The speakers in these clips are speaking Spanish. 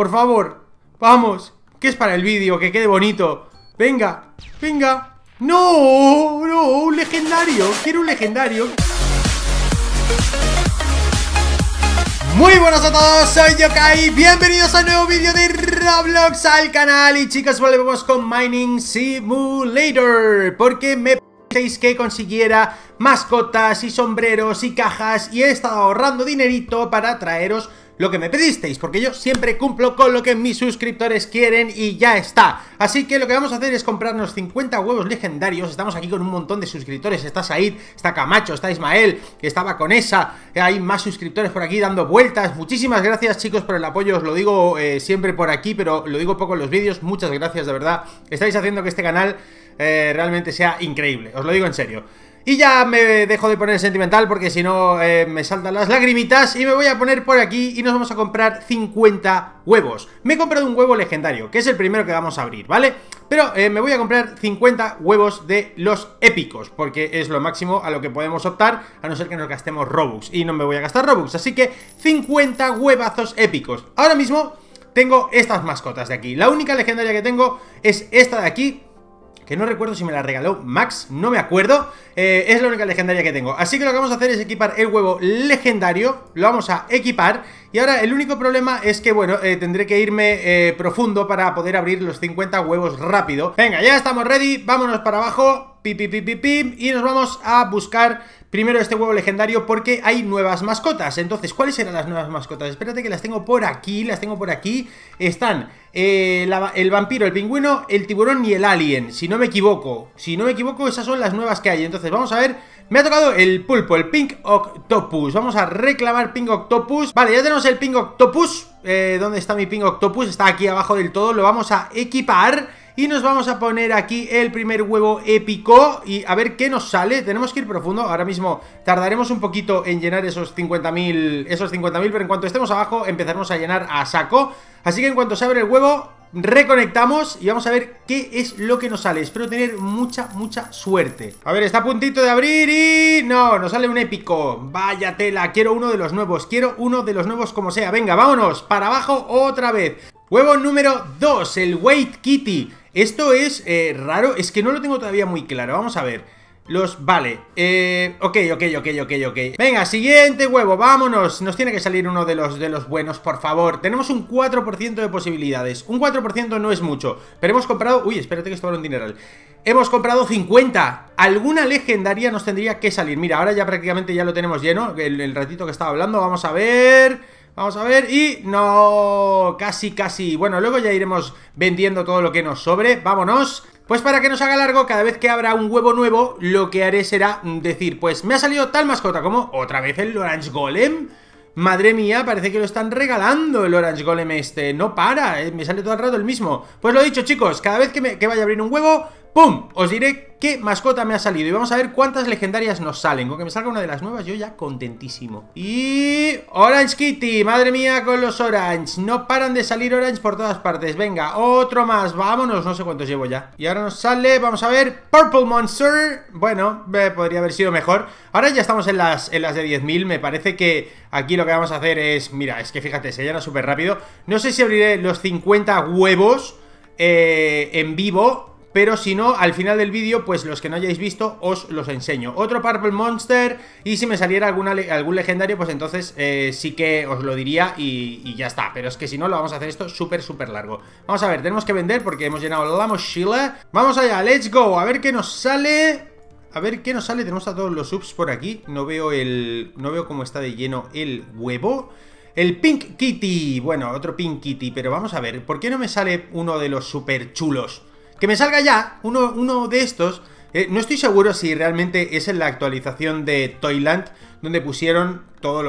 Por favor, vamos. Que es para el vídeo, que quede bonito. Venga, venga. No, no, un legendario. Quiero un legendario. Muy buenas a todos, soy Yokai, bienvenidos a un nuevo vídeo de Roblox al canal Y chicas volvemos con Mining Simulator Porque me que consiguiera mascotas y sombreros y cajas y he estado ahorrando dinerito para traeros lo que me pedisteis, porque yo siempre cumplo con lo que mis suscriptores quieren y ya está. Así que lo que vamos a hacer es comprarnos 50 huevos legendarios, estamos aquí con un montón de suscriptores, está Said, está Camacho, está Ismael, que estaba con esa, hay más suscriptores por aquí dando vueltas. Muchísimas gracias chicos por el apoyo, os lo digo eh, siempre por aquí, pero lo digo poco en los vídeos, muchas gracias de verdad, estáis haciendo que este canal eh, realmente sea increíble, os lo digo en serio. Y ya me dejo de poner sentimental porque si no eh, me saltan las lagrimitas y me voy a poner por aquí y nos vamos a comprar 50 huevos. Me he comprado un huevo legendario, que es el primero que vamos a abrir, ¿vale? Pero eh, me voy a comprar 50 huevos de los épicos, porque es lo máximo a lo que podemos optar, a no ser que nos gastemos Robux. Y no me voy a gastar Robux, así que 50 huevazos épicos. Ahora mismo tengo estas mascotas de aquí. La única legendaria que tengo es esta de aquí, que no recuerdo si me la regaló Max, no me acuerdo. Eh, es la única legendaria que tengo. Así que lo que vamos a hacer es equipar el huevo legendario, lo vamos a equipar. Y ahora el único problema es que, bueno, eh, tendré que irme eh, profundo para poder abrir los 50 huevos rápido. Venga, ya estamos ready, vámonos para abajo. Pi y nos vamos a buscar primero este huevo legendario porque hay nuevas mascotas. Entonces, ¿cuáles serán las nuevas mascotas? Espérate que las tengo por aquí, las tengo por aquí. Están eh, el vampiro, el pingüino, el tiburón y el alien, si no me equivoco. Si no me equivoco, esas son las nuevas que hay. Entonces, vamos a ver. Me ha tocado el pulpo, el pink octopus. Vamos a reclamar pink octopus. Vale, ya tenemos el pink octopus. Eh, ¿Dónde está mi pink octopus? Está aquí abajo del todo. Lo vamos a equipar. Y nos vamos a poner aquí el primer huevo épico y a ver qué nos sale. Tenemos que ir profundo. Ahora mismo tardaremos un poquito en llenar esos 50.000, esos 50.000, pero en cuanto estemos abajo empezaremos a llenar a saco. Así que en cuanto se abre el huevo, reconectamos y vamos a ver qué es lo que nos sale. Espero tener mucha, mucha suerte. A ver, está a puntito de abrir y... No, nos sale un épico. Vaya tela, quiero uno de los nuevos, quiero uno de los nuevos como sea. Venga, vámonos, para abajo otra vez. Huevo número 2, el Wait Kitty. Esto es eh, raro, es que no lo tengo todavía muy claro, vamos a ver. Los... Vale, eh, ok, ok, ok, ok, ok Venga, siguiente huevo, vámonos Nos tiene que salir uno de los, de los buenos, por favor Tenemos un 4% de posibilidades Un 4% no es mucho Pero hemos comprado... Uy, espérate que esto vale un dineral Hemos comprado 50 Alguna legendaria nos tendría que salir Mira, ahora ya prácticamente ya lo tenemos lleno el ratito que estaba hablando, vamos a ver... Vamos a ver, y no, casi, casi. Bueno, luego ya iremos vendiendo todo lo que nos sobre. Vámonos. Pues para que nos haga largo, cada vez que abra un huevo nuevo, lo que haré será decir, pues me ha salido tal mascota como otra vez el Orange Golem. Madre mía, parece que lo están regalando el Orange Golem este. No para, eh, me sale todo el rato el mismo. Pues lo dicho, chicos, cada vez que, me, que vaya a abrir un huevo, ¡Pum! Os diré qué mascota me ha salido y vamos a ver cuántas legendarias nos salen. Con que me salga una de las nuevas yo ya contentísimo. Y... Orange Kitty, madre mía con los Orange. No paran de salir Orange por todas partes. Venga, otro más, vámonos, no sé cuántos llevo ya. Y ahora nos sale, vamos a ver, Purple Monster. Bueno, eh, podría haber sido mejor. Ahora ya estamos en las, en las de 10.000, me parece que aquí lo que vamos a hacer es... Mira, es que fíjate, se llena súper rápido. No sé si abriré los 50 huevos... Eh, en vivo pero si no, al final del vídeo, pues los que no hayáis visto, os los enseño. Otro Purple Monster, y si me saliera algún legendario, pues entonces eh, sí que os lo diría y, ya está. Pero es que si no, lo vamos a hacer esto súper, súper largo. Vamos a ver, tenemos que vender porque hemos llenado la mochila. Vamos allá, let's go, a ver qué nos sale... A ver qué nos sale, tenemos a todos los subs por aquí No veo el... no veo cómo está de lleno el huevo el Pink Kitty, bueno, otro Pink Kitty, pero vamos a ver, ¿por qué no me sale uno de los super chulos? Que me salga ya uno, de estos. Eh, no estoy seguro si realmente es en la actualización de Toyland donde pusieron todas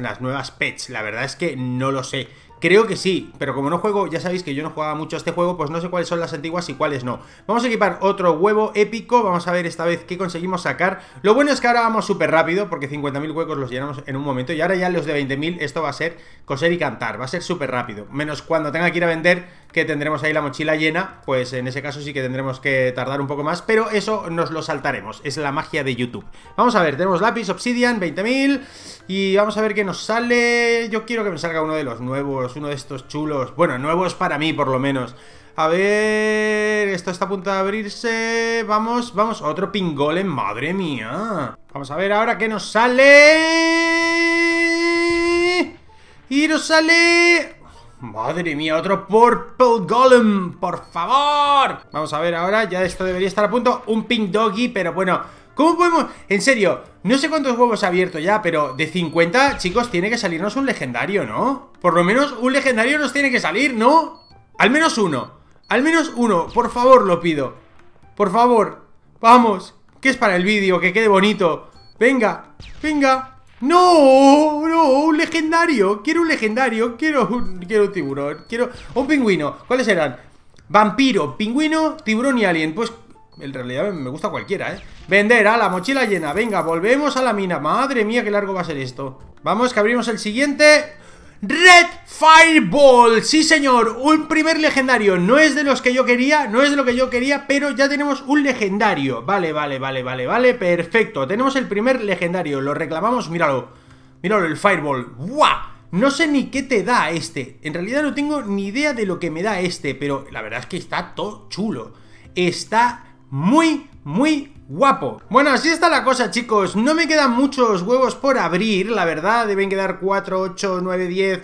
las nuevas pets. La verdad es que no lo sé. Creo que sí, pero como no juego, ya sabéis que yo no jugaba mucho a este juego, pues no sé cuáles son las antiguas y cuáles no. Vamos a equipar otro huevo épico, vamos a ver esta vez qué conseguimos sacar. Lo bueno es que ahora vamos súper rápido, porque 50.000 huecos los llenamos en un momento, y ahora ya los de 20.000 esto va a ser coser y cantar, va a ser súper rápido. Menos cuando tenga que ir a vender que tendremos ahí la mochila llena, pues en ese caso sí que tendremos que tardar un poco más, pero eso nos lo saltaremos, es la magia de YouTube. Vamos a ver, tenemos lápiz, obsidian, 20.000, y vamos a ver qué nos sale, yo quiero que me salga uno de los nuevos, uno de estos chulos, bueno, nuevos para mí por lo menos. A ver, esto está a punto de abrirse, vamos, vamos, otro pingolem, madre mía. Vamos a ver ahora qué nos sale... Y nos sale Madre mía, otro Purple Golem, por favor. Vamos a ver ahora, ya esto debería estar a punto. Un Pink Doggy, pero bueno, ¿cómo podemos...? En serio, no sé cuántos huevos ha abierto ya, pero de 50, chicos, tiene que salirnos un legendario, ¿no? Por lo menos un legendario nos tiene que salir, ¿no? Al menos uno, al menos uno, por favor lo pido. Por favor, vamos, que es para el vídeo, que quede bonito. Venga, venga, no, no, un legendario. Quiero un legendario. Quiero un, quiero un tiburón. Quiero un pingüino. ¿Cuáles eran? Vampiro, pingüino, tiburón y alien. Pues en realidad me gusta cualquiera, ¿eh? Vender, a la mochila llena. Venga, volvemos a la mina. Madre mía, qué largo va a ser esto. Vamos, que abrimos el siguiente. Red Fireball, sí señor, un primer legendario, no es de los que yo quería, no es de lo que yo quería, pero ya tenemos un legendario, vale, vale, vale, vale, vale, perfecto, tenemos el primer legendario, lo reclamamos, míralo, míralo, el Fireball, ¡guau! No sé ni qué te da este, en realidad no tengo ni idea de lo que me da este, pero la verdad es que está todo chulo, está muy, muy guapo. Bueno, así está la cosa, chicos. No me quedan muchos huevos por abrir, la verdad. Deben quedar 4, 8, 9, 10...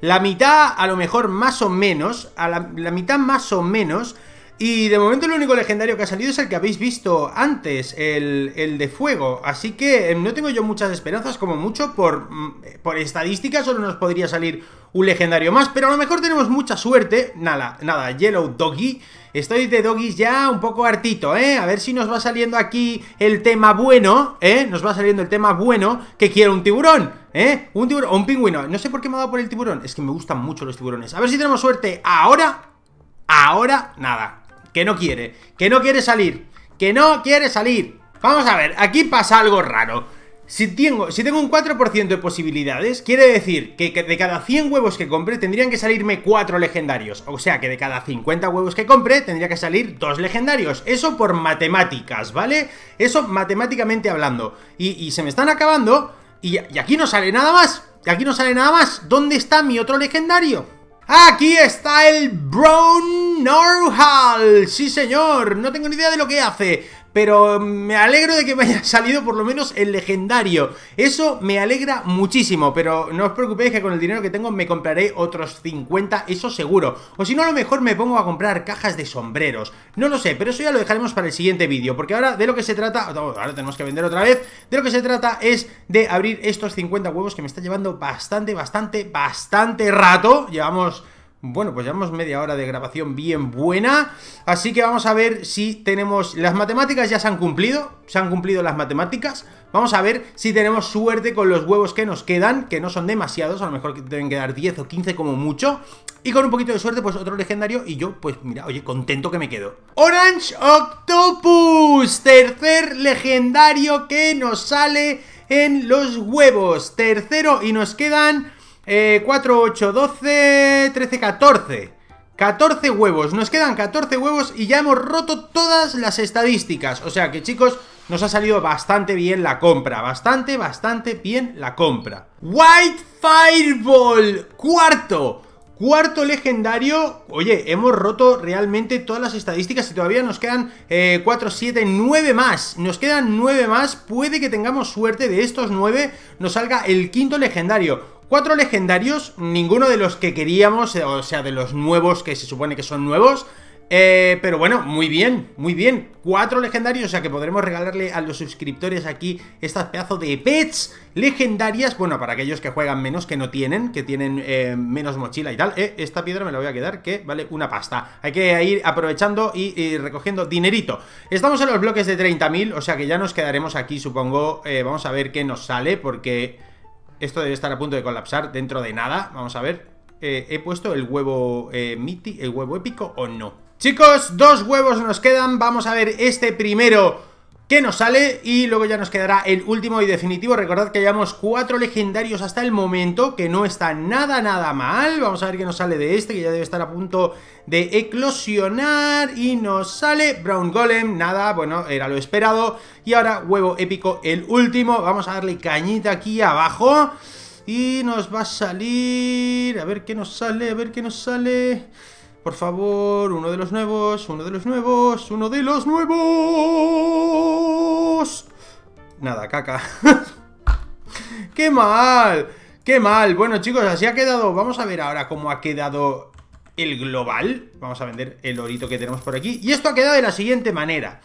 La mitad, a lo mejor más o menos, a la mitad más o menos y de momento el único legendario que ha salido es el que habéis visto antes, el, de fuego. Así que em, no tengo yo muchas esperanzas, como mucho, por, mm, eh, por estadística solo nos podría salir un legendario más. Pero a lo mejor tenemos mucha suerte. Nada, nada, Yellow Doggy. Estoy de doggies ya un poco hartito, ¿eh? A ver si nos va saliendo aquí el tema bueno, ¿eh? Nos va saliendo el tema bueno que quiero un tiburón, ¿eh? Un tiburón un pingüino. No sé por qué me ha dado por el tiburón. Es que me gustan mucho los tiburones. A ver si tenemos suerte ahora. Ahora, nada que no quiere, que no quiere salir, que no quiere salir. Vamos a ver, aquí pasa algo raro. Si tengo, si tengo un 4% de posibilidades, quiere decir que, de cada 100 huevos que compre tendrían que salirme 4 legendarios. O sea que de cada 50 huevos que compre tendría que salir 2 legendarios. Eso por matemáticas, ¿vale? Eso matemáticamente hablando. Y, se me están acabando y, aquí no sale nada más. Y aquí no sale nada más. ¿Dónde está mi otro legendario? Aquí está el Brown Norhal, sí señor, no tengo ni idea de lo que hace, pero me alegro de que me haya salido por lo menos el legendario. Eso me alegra muchísimo, pero no os preocupéis que con el dinero que tengo me compraré otros 50, eso seguro. O si no, a lo mejor me pongo a comprar cajas de sombreros. No lo sé, pero eso ya lo dejaremos para el siguiente vídeo, porque ahora de lo que se trata... Ahora tenemos que vender otra vez. De lo que se trata es de abrir estos 50 huevos que me está llevando bastante, bastante, bastante rato. Llevamos bueno, pues llevamos media hora de grabación bien buena, así que vamos a ver si tenemos... Las matemáticas ya se han cumplido, se han cumplido las matemáticas. Vamos a ver si tenemos suerte con los huevos que nos quedan, que no son demasiados, a lo mejor deben quedar 10 o 15 como mucho. Y con un poquito de suerte, pues otro legendario y yo, pues mira, oye, contento que me quedo. Orange Octopus, tercer legendario que nos sale en los huevos. Tercero y nos quedan... Eh, 4, 8, 12, 13, 14. 14 huevos, nos quedan 14 huevos y ya hemos roto todas las estadísticas. O sea que chicos, nos ha salido bastante bien la compra, bastante, bastante bien la compra. White Fireball, cuarto, cuarto legendario. Oye, hemos roto realmente todas las estadísticas y todavía nos quedan 4, 7, 9 más. Nos quedan 9 más, puede que tengamos suerte de estos 9 nos salga el quinto legendario. Cuatro legendarios, ninguno de los que queríamos, eh, o sea, de los nuevos que se supone que son nuevos. Eh, pero bueno, muy bien, muy bien. Cuatro legendarios, o sea que podremos regalarle a los suscriptores aquí estas pedazos de pets legendarias. Bueno, para aquellos que juegan menos, que no tienen, que tienen eh, menos mochila y tal. esta piedra me la voy a quedar, que vale una pasta. Hay que ir aprovechando y, y recogiendo dinerito. Estamos en los bloques de 30.000, o sea que ya nos quedaremos aquí, supongo. vamos a ver qué nos sale, porque... Esto debe estar a punto de colapsar dentro de nada. Vamos a ver. Eh, ¿He puesto el huevo eh, miti, el huevo épico o no? Chicos, dos huevos nos quedan. Vamos a ver este primero que nos sale y luego ya nos quedará el último y definitivo. Recordad que llevamos cuatro legendarios hasta el momento, que no está nada, nada mal. Vamos a ver qué nos sale de este, que ya debe estar a punto de eclosionar. Y nos sale Brown Golem, nada, bueno, era lo esperado. Y ahora huevo épico, el último. Vamos a darle cañita aquí abajo. Y nos va a salir... A ver qué nos sale, a ver qué nos sale... Por favor, uno de los nuevos, uno de los nuevos, uno de los nuevos. Nada, caca. ¡Qué mal! ¡Qué mal! Bueno, chicos, así ha quedado. Vamos a ver ahora cómo ha quedado el global. Vamos a vender el orito que tenemos por aquí. Y esto ha quedado de la siguiente manera.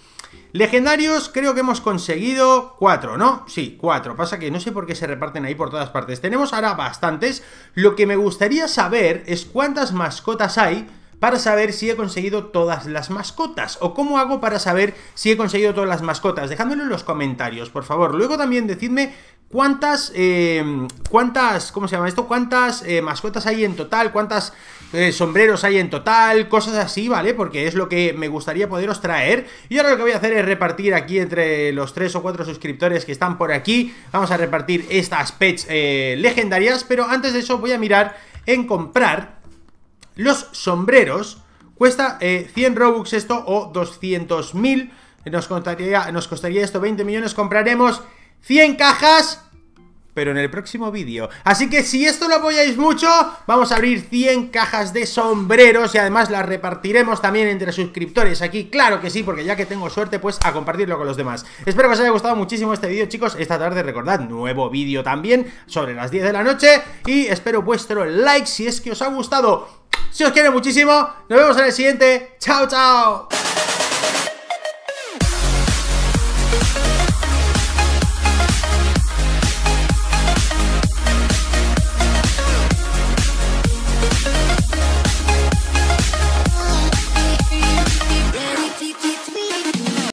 Legendarios creo que hemos conseguido cuatro, ¿no? Sí, cuatro. Pasa que no sé por qué se reparten ahí por todas partes. Tenemos ahora bastantes. Lo que me gustaría saber es cuántas mascotas hay para saber si he conseguido todas las mascotas o cómo hago para saber si he conseguido todas las mascotas. dejándolo en los comentarios, por favor. Luego también decidme cuántas, eh, cuántas, ¿cómo se llama esto? Cuántas eh, mascotas hay en total, cuántas eh, sombreros hay en total, cosas así, ¿vale? Porque es lo que me gustaría poderos traer. Y ahora lo que voy a hacer es repartir aquí entre los tres o cuatro suscriptores que están por aquí. Vamos a repartir estas pets eh, legendarias, pero antes de eso voy a mirar en comprar los sombreros cuesta 100 eh, Robux esto o 200.000. Nos nos costaría esto 20 millones. Compraremos 100 cajas pero en el próximo vídeo. Así que si esto lo apoyáis mucho, vamos a abrir 100 cajas de sombreros y además las repartiremos también entre suscriptores aquí, claro que sí, porque ya que tengo suerte, pues a compartirlo con los demás. Espero que os haya gustado muchísimo este vídeo, chicos. Esta tarde, recordad, nuevo vídeo también sobre las 10 de la noche y espero vuestro like si es que os ha gustado. Si os quiere muchísimo, nos vemos en el siguiente. ¡Chao, chao!